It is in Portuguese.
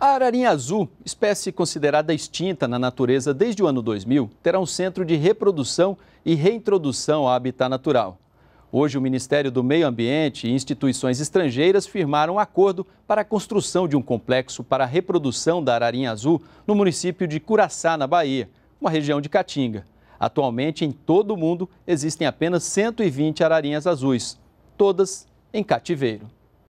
A ararinha azul, espécie considerada extinta na natureza desde o ano 2000, terá um centro de reprodução e reintrodução ao habitat natural. Hoje, o Ministério do Meio Ambiente e instituições estrangeiras firmaram um acordo para a construção de um complexo para a reprodução da ararinha azul no município de Curaçá, na Bahia, uma região de Caatinga. Atualmente, em todo o mundo, existem apenas 120 ararinhas azuis, todas em cativeiro.